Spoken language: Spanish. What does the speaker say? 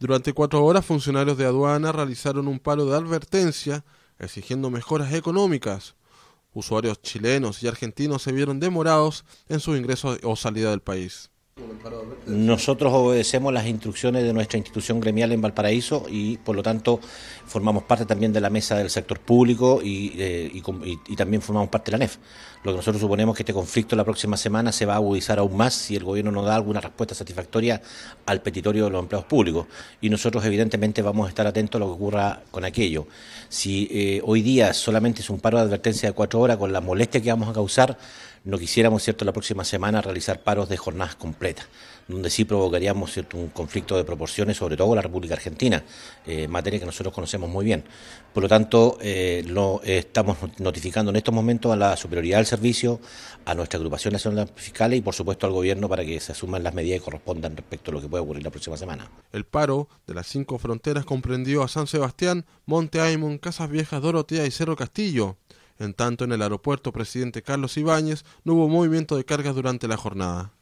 Durante cuatro horas, funcionarios de aduana realizaron un paro de advertencia exigiendo mejoras económicas. Usuarios chilenos y argentinos se vieron demorados en su ingreso o salida del país. Nosotros obedecemos las instrucciones de nuestra institución gremial en Valparaíso y por lo tanto formamos parte también de la mesa del sector público y, eh, también formamos parte de la NEF. Lo que nosotros suponemos es que este conflicto la próxima semana se va a agudizar aún más si el gobierno no da alguna respuesta satisfactoria al petitorio de los empleados públicos. Y nosotros evidentemente vamos a estar atentos a lo que ocurra con aquello. Si eh, hoy día solamente es un paro de advertencia de cuatro horas con la molestia que vamos a causar, no quisiéramos, ¿cierto?, la próxima semana realizar paros de jornadas completas donde sí provocaríamos ¿cierto? un conflicto de proporciones, sobre todo la República Argentina, eh, materia que nosotros conocemos muy bien. Por lo tanto, eh, lo estamos notificando en estos momentos a la superioridad del servicio, a nuestra agrupación nacional fiscal y, por supuesto, al gobierno para que se asuman las medidas que correspondan respecto a lo que puede ocurrir la próxima semana. El paro de las cinco fronteras comprendió a San Sebastián, Monte Aymon, Casas Viejas, Dorotea y Cerro Castillo. En tanto, en el aeropuerto Presidente Carlos Ibáñez no hubo movimiento de cargas durante la jornada.